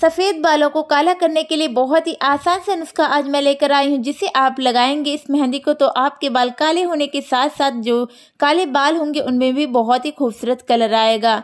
सफ़ेद बालों को काला करने के लिए बहुत ही आसान सा नुस्खा आज मैं लेकर आई हूँ जिसे आप लगाएंगे इस मेहंदी को तो आपके बाल काले होने के साथ साथ जो काले बाल होंगे उनमें भी बहुत ही खूबसूरत कलर आएगा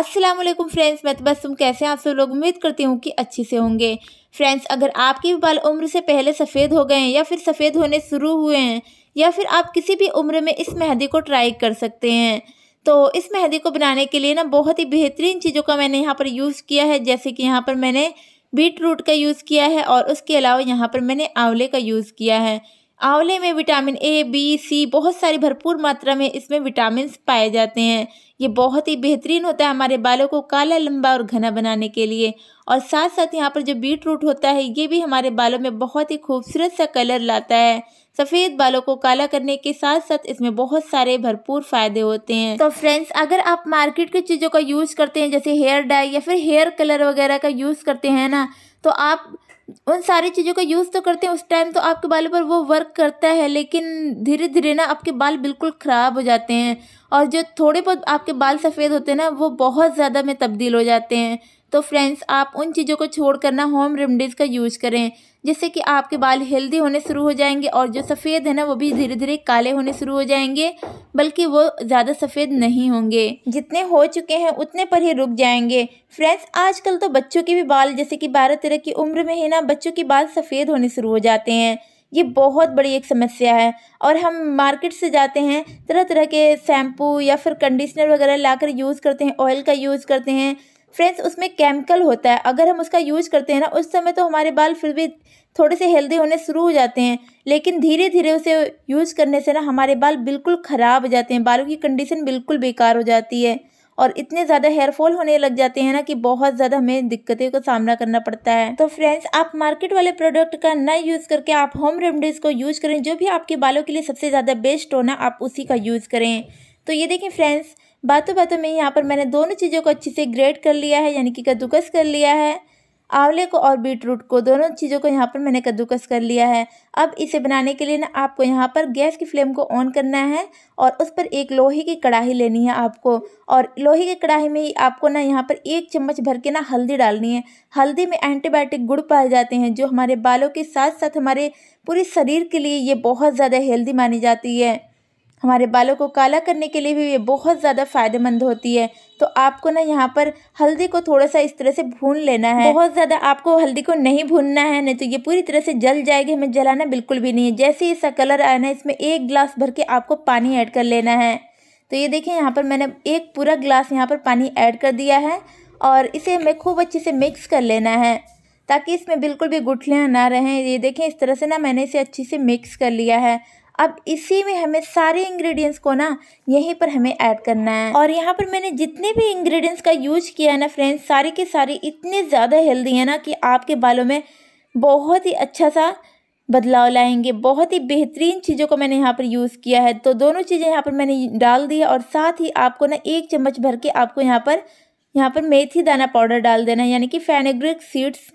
अस्सलाम वालेकुम फ्रेंड्स मैं तो बस तुम कैसे आप सब लोग उम्मीद करती हूँ कि अच्छे से होंगे फ्रेंड्स अगर आपके भी बाल उम्र से पहले सफ़ेद हो गए हैं या फिर सफ़ेद होने शुरू हुए हैं या फिर आप किसी भी उम्र में इस मेहंदी को ट्राई कर सकते हैं तो इस मेहंदी को बनाने के लिए ना बहुत ही बेहतरीन चीज़ों का मैंने यहाँ पर यूज़ किया है जैसे कि यहाँ पर मैंने बीट रूट का यूज़ किया है और उसके अलावा यहाँ पर मैंने आंवले का यूज़ किया है आंवले में विटामिन ए बी सी बहुत सारी भरपूर मात्रा में इसमें विटामिन पाए जाते हैं ये बहुत ही बेहतरीन होता है हमारे बालों को काला लंबा और घना बनाने के लिए और साथ साथ यहाँ पर जो बीट रूट होता है ये भी हमारे बालों में बहुत ही खूबसूरत सा कलर लाता है सफ़ेद बालों को काला करने के साथ साथ इसमें बहुत सारे भरपूर फायदे होते हैं तो फ्रेंड्स अगर आप मार्केट की चीज़ों का यूज़ करते हैं जैसे हेयर डाई या फिर हेयर कलर वगैरह का यूज़ करते हैं ना तो आप उन सारी चीज़ों का यूज़ तो करते हैं उस टाइम तो आपके बालों पर वो वर्क करता है लेकिन धीरे धीरे ना आपके बाल बिल्कुल ख़राब हो जाते हैं और जो थोड़े बहुत आपके बाल सफ़ेद होते हैं ना वो बहुत ज़्यादा में तब्दील हो जाते हैं तो फ्रेंड्स आप उन चीज़ों को छोड़ करना होम रेमडीज़ का यूज करें जिससे कि आपके बाल हेल्दी होने शुरू हो जाएंगे और जो सफ़ेद है ना वो भी धीरे धीरे काले होने शुरू हो जाएंगे बल्कि वो ज़्यादा सफ़ेद नहीं होंगे जितने हो चुके हैं उतने पर ही रुक जाएंगे फ्रेंड्स आजकल तो बच्चों के भी बाल जैसे कि बारह तेरह की उम्र में ही ना बच्चों के बाल सफ़ेद होने शुरू हो जाते हैं ये बहुत बड़ी एक समस्या है और हम मार्केट से जाते हैं तरह तरह के शैम्पू या फिर कंडीशनर वगैरह लाकर यूज़ करते हैं ऑयल का यूज़ करते हैं फ्रेंड्स उसमें केमिकल होता है अगर हम उसका यूज करते हैं ना उस समय तो हमारे बाल फिर भी थोड़े से हेल्दी होने शुरू हो जाते हैं लेकिन धीरे धीरे उसे यूज़ करने से ना हमारे बाल बिल्कुल ख़राब हो जाते हैं बालों की कंडीशन बिल्कुल बेकार हो जाती है और इतने ज़्यादा हेयरफॉल होने लग जाते हैं ना कि बहुत ज़्यादा हमें दिक्कतों का सामना करना पड़ता है तो फ्रेंड्स आप मार्केट वाले प्रोडक्ट का ना यूज़ करके आप होम रेमडीज़ को यूज़ करें जो भी आपके बालों के लिए सबसे ज़्यादा बेस्ट हो ना आप उसी का यूज़ करें तो ये देखें फ्रेंड्स बातों बातों में यहाँ पर मैंने दोनों चीज़ों को अच्छे से ग्रेट कर लिया है यानी कि कद्दूकस कर लिया है आंवले को और बीट रूट को दोनों चीज़ों को यहाँ पर मैंने कद्दूकस कर लिया है अब इसे बनाने के लिए ना आपको यहाँ पर गैस की फ्लेम को ऑन करना है और उस पर एक लोहे की कढ़ाई लेनी है आपको और लोहे की कढ़ाई में ही आपको ना यहाँ पर एक चम्मच भर के ना हल्दी डालनी है हल्दी में एंटीबायोटिक गुड़ पाए जाते हैं जो हमारे बालों के साथ साथ हमारे पूरे शरीर के लिए ये बहुत ज़्यादा हेल्दी मानी जाती है हमारे बालों को काला करने के लिए भी ये बहुत ज़्यादा फ़ायदेमंद होती है तो आपको ना यहाँ पर हल्दी को थोड़ा सा इस तरह से भून लेना है बहुत ज़्यादा आपको हल्दी को नहीं भूनना है नहीं तो ये पूरी तरह से जल जाएगी हमें जलाना बिल्कुल भी नहीं है जैसे ही इसका कलर आया ना इसमें एक गिलास भर के आपको पानी ऐड कर लेना है तो ये देखिए यहाँ पर मैंने एक पूरा गिलास यहाँ पर पानी ऐड कर दिया है और इसे हमें खूब अच्छे से मिक्स कर लेना है ताकि इसमें बिल्कुल भी गुठलियाँ ना रहें ये देखें इस तरह से ना मैंने इसे अच्छे से मिक्स कर लिया है अब इसी में हमें सारे इंग्रेडिएंट्स को ना यहीं पर हमें ऐड करना है और यहाँ पर मैंने जितने भी इंग्रेडिएंट्स का यूज किया है ना फ्रेंड्स सारे के सारे इतने ज़्यादा हेल्दी हैं ना कि आपके बालों में बहुत ही अच्छा सा बदलाव लाएंगे बहुत ही बेहतरीन चीज़ों को मैंने यहाँ पर यूज़ किया है तो दोनों चीज़ें यहाँ पर मैंने डाल दी है और साथ ही आपको ना एक चम्मच भर के आपको यहाँ पर यहाँ पर मेथी दाना पाउडर डाल देना है यानी कि फेनेग्रिक सीड्स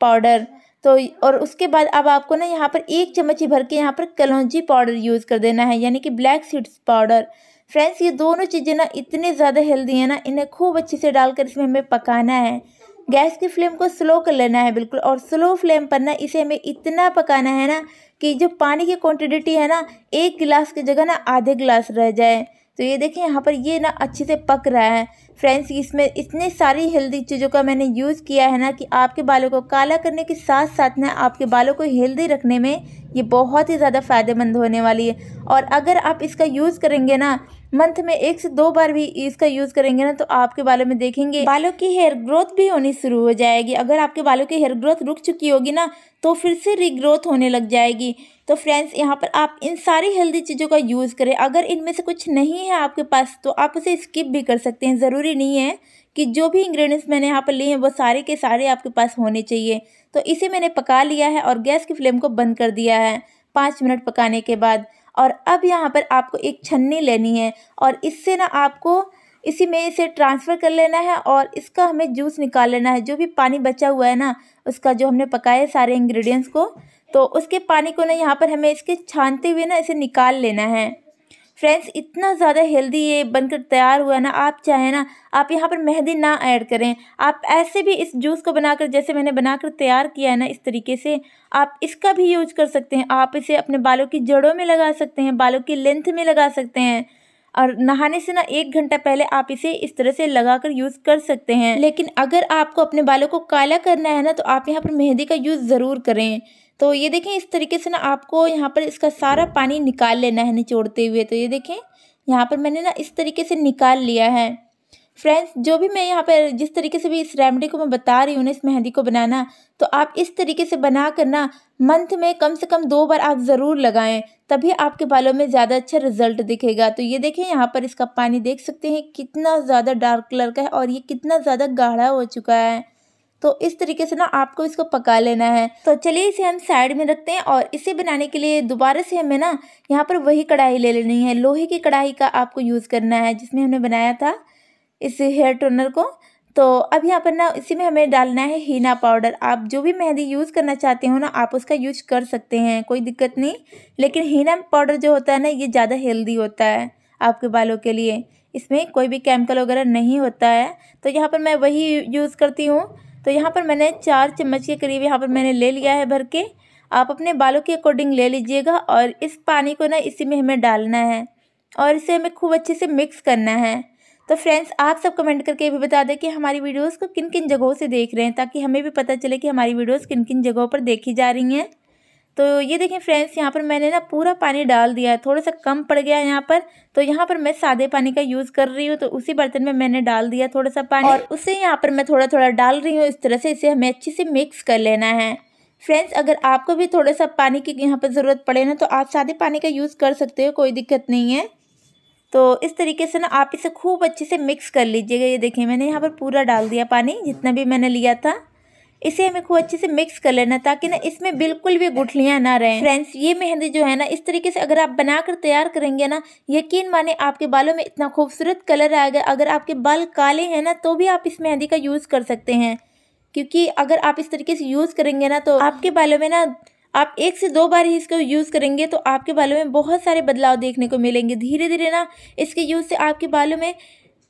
पाउडर तो और उसके बाद अब आपको ना यहाँ पर एक चम्मच भर के यहाँ पर कलौजी पाउडर यूज़ कर देना है यानी कि ब्लैक सीड्स पाउडर फ्रेंड्स ये दोनों चीज़ें ना इतनी ज़्यादा हेल्दी हैं ना इन्हें खूब अच्छे से डालकर इसमें हमें पकाना है गैस की फ्लेम को स्लो कर लेना है बिल्कुल और स्लो फ्लेम पर ना इसे हमें इतना पकाना है ना कि जो पानी की क्वान्टिटी है ना एक गिलास की जगह ना आधे गिलास रह जाए तो ये देखें यहाँ पर ये ना अच्छे से पक रहा है फ्रेंड्स इसमें इतने सारी हेल्दी चीज़ों का मैंने यूज़ किया है ना कि आपके बालों को काला करने के साथ साथ ना आपके बालों को हेल्दी रखने में ये बहुत ही ज़्यादा फ़ायदेमंद होने वाली है और अगर आप इसका यूज़ करेंगे ना मंथ में एक से दो बार भी इसका यूज करेंगे ना तो आपके बालों में देखेंगे बालों की हेयर ग्रोथ भी होनी शुरू हो जाएगी अगर आपके बालों की हेयर ग्रोथ रुक चुकी होगी ना तो फिर से रीग्रोथ होने लग जाएगी तो फ्रेंड्स यहाँ पर आप इन सारी हेल्दी चीज़ों का यूज़ करें अगर इनमें से कुछ नहीं है आपके पास तो आप उसे स्किप भी कर सकते हैं ज़रूरी नहीं है कि जो भी इंग्रेडिएंट्स मैंने यहाँ पर लिए हैं वो सारे के सारे आपके पास होने चाहिए तो इसे मैंने पका लिया है और गैस की फ्लेम को बंद कर दिया है पाँच मिनट पकाने के बाद और अब यहाँ पर आपको एक छन्नी लेनी है और इससे ना आपको इसी में इसे ट्रांसफ़र कर लेना है और इसका हमें जूस निकाल लेना है जो भी पानी बचा हुआ है ना उसका जो हमने पकाया सारे इंग्रेडिएंट्स को तो उसके पानी को ना यहाँ पर हमें इसके छानते हुए ना इसे निकाल लेना है फ्रेंड्स इतना ज़्यादा हेल्दी ये बनकर तैयार हुआ ना आप चाहें ना आप यहाँ पर मेहंदी ना ऐड करें आप ऐसे भी इस जूस को बनाकर जैसे मैंने बनाकर तैयार किया है ना इस तरीके से आप इसका भी यूज कर सकते हैं आप इसे अपने बालों की जड़ों में लगा सकते हैं बालों की लेंथ में लगा सकते हैं और नहाने से ना एक घंटा पहले आप इसे इस तरह से लगा कर यूज़ कर सकते हैं लेकिन अगर आपको अपने बालों को काला करना है ना तो आप यहाँ पर मेहंदी का यूज़ ज़रूर करें तो ये देखें इस तरीके से ना आपको यहाँ पर इसका सारा पानी निकाल लेना है निचोड़ते हुए तो ये देखें यहाँ पर मैंने ना इस तरीके से निकाल लिया है फ्रेंड्स जो भी मैं यहाँ पर जिस तरीके से भी इस रेमडी को मैं बता रही हूँ ना इस मेहंदी को बनाना तो आप इस तरीके से बना कर ना मंथ में कम से कम दो बार आप ज़रूर लगाएं तभी आपके बालों में ज़्यादा अच्छा रिजल्ट दिखेगा तो ये देखें यहाँ पर इसका पानी देख सकते हैं कितना ज़्यादा डार्क कलर का है और ये कितना ज़्यादा गाढ़ा हो चुका है तो इस तरीके से ना आपको इसको पका लेना है तो चलिए इसे हम साइड में रखते हैं और इसे बनाने के लिए दोबारा से हमें ना यहाँ पर वही कढ़ाई ले लेनी है लोहे की कढ़ाई का आपको यूज़ करना है जिसमें हमने बनाया था इस हेयर टोनर को तो अब यहाँ पर ना इसी में हमें डालना है हीना पाउडर आप जो भी मेहंदी यूज़ करना चाहते हो ना आप उसका यूज कर सकते हैं कोई दिक्कत नहीं लेकिन हीना पाउडर जो होता है ना ये ज़्यादा हेल्दी होता है आपके बालों के लिए इसमें कोई भी केमिकल वगैरह नहीं होता है तो यहाँ पर मैं वही यूज़ करती हूँ तो यहाँ पर मैंने चार चम्मच के करीब यहाँ पर मैंने ले लिया है भर के आप अपने बालों के अकॉर्डिंग ले लीजिएगा और इस पानी को ना इसी में हमें डालना है और इसे हमें खूब अच्छे से मिक्स करना है तो फ्रेंड्स आप सब कमेंट करके भी बता दें कि हमारी वीडियोस को किन किन जगहों से देख रहे हैं ताकि हमें भी पता चले कि हमारी वीडियोस किन किन जगहों पर देखी जा रही हैं तो ये देखें फ्रेंड्स यहाँ पर मैंने ना पूरा पानी डाल दिया है थोड़ा सा कम पड़ गया है यहाँ पर तो यहाँ पर मैं सादे पानी का यूज़ कर रही हूँ तो उसी बर्तन में मैंने डाल दिया थोड़ा सा पानी और उसे यहाँ पर मैं थोड़ा थोड़ा डाल रही हूँ इस तरह से इसे हमें अच्छे से मिक्स कर लेना है फ्रेंड्स अगर आपको भी थोड़ा सा पानी की यहाँ पर ज़रूरत पड़े ना तो आप सादे पानी का यूज़ कर सकते हो कोई दिक्कत नहीं है तो इस तरीके से ना आप इसे खूब अच्छे से मिक्स कर लीजिएगा ये देखिए मैंने यहाँ पर पूरा डाल दिया पानी जितना भी मैंने लिया था इसे हमें खूब अच्छे से मिक्स कर लेना ताकि ना इसमें बिल्कुल भी गुठलियाँ ना रहें फ्रेंड्स ये मेहंदी जो है ना इस तरीके से अगर आप बनाकर तैयार करेंगे ना यकीन माने आपके बालों में इतना खूबसूरत कलर आएगा अगर आपके बाल काले हैं ना तो भी आप इस मेहंदी का यूज़ कर सकते हैं क्योंकि अगर आप इस तरीके से यूज़ करेंगे ना तो आपके बालों में ना आप एक से दो बार ही इसको यूज़ करेंगे तो आपके बालों में बहुत सारे बदलाव देखने को मिलेंगे धीरे धीरे ना इसके यूज़ से आपके बालों में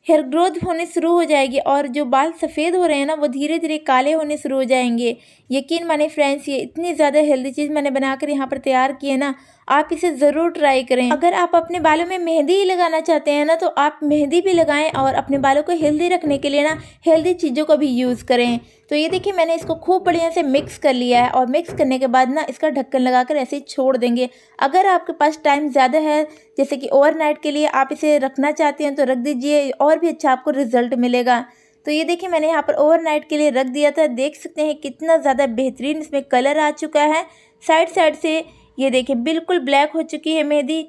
हेयर ग्रोथ होने शुरू हो जाएगी और जो बाल सफ़ेद हो रहे हैं ना वो धीरे धीरे काले होने शुरू हो जाएंगे यकीन माने फ्रेंड्स ये इतनी ज़्यादा हेल्दी चीज़ मैंने बनाकर यहाँ पर तैयार की है ना आप इसे ज़रूर ट्राई करें अगर आप अपने बालों में मेहंदी ही लगाना चाहते हैं ना तो आप मेहंदी भी लगाएं और अपने बालों को हेल्दी रखने के लिए ना हेल्दी चीज़ों को भी यूज़ करें तो ये देखिए मैंने इसको खूब बढ़िया से मिक्स कर लिया है और मिक्स करने के बाद ना इसका ढक्कन लगाकर ऐसे ही छोड़ देंगे अगर आपके पास टाइम ज़्यादा है जैसे कि ओवर के लिए आप इसे रखना चाहते हैं तो रख दीजिए और भी अच्छा आपको रिज़ल्ट मिलेगा तो ये देखिए मैंने यहाँ पर ओवरनाइट के लिए रख दिया था देख सकते हैं कितना ज़्यादा बेहतरीन इसमें कलर आ चुका है साइड साइड से ये देखिए बिल्कुल ब्लैक हो चुकी है मेहंदी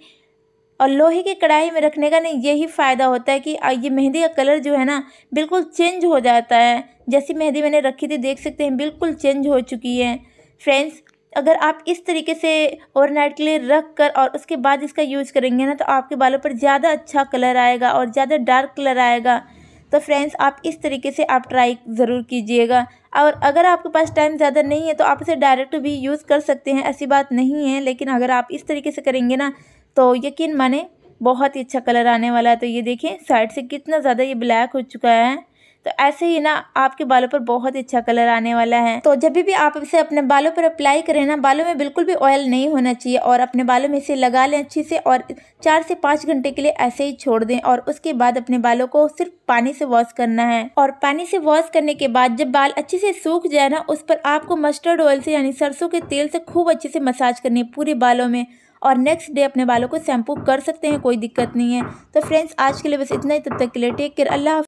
और लोहे की कढ़ाई में रखने का नहीं यही फ़ायदा होता है कि ये मेहंदी का कलर जो है ना बिल्कुल चेंज हो जाता है जैसी मेहंदी मैंने रखी थी देख सकते हैं बिल्कुल चेंज हो चुकी है फ्रेंड्स अगर आप इस तरीके से ओवरनाइट के लिए रख कर और उसके बाद इसका यूज़ करेंगे ना तो आपके बालों पर ज़्यादा अच्छा कलर आएगा और ज़्यादा डार्क कलर आएगा तो फ्रेंड्स आप इस तरीके से आप ट्राई ज़रूर कीजिएगा और अगर आपके पास टाइम ज़्यादा नहीं है तो आप इसे डायरेक्ट भी यूज़ कर सकते हैं ऐसी बात नहीं है लेकिन अगर आप इस तरीके से करेंगे ना तो यकीन माने बहुत ही अच्छा कलर आने वाला है तो ये देखें साइड से कितना ज़्यादा ये ब्लैक हो चुका है तो ऐसे ही ना आपके बालों पर बहुत ही अच्छा कलर आने वाला है तो जब भी आप इसे अपने बालों पर अप्लाई करें ना बालों में बिल्कुल भी ऑयल नहीं होना चाहिए और अपने बालों में इसे लगा लें अच्छे से और चार से पाँच घंटे के लिए ऐसे ही छोड़ दें और उसके बाद अपने बालों को सिर्फ पानी से वॉश करना है और पानी से वॉश करने के बाद जब बाल अच्छे से सूख जाए ना उस पर आपको मस्टर्ड ऑयल से यानी सरसों के तेल से खूब अच्छे से मसाज करनी है पूरे बालों में और नेक्स्ट डे अपने बालों को शैम्पू कर सकते हैं कोई दिक्कत नहीं है तो फ्रेंड्स आज के लिए बस इतना ही तब तक के लिए टेक केयर अल्लाह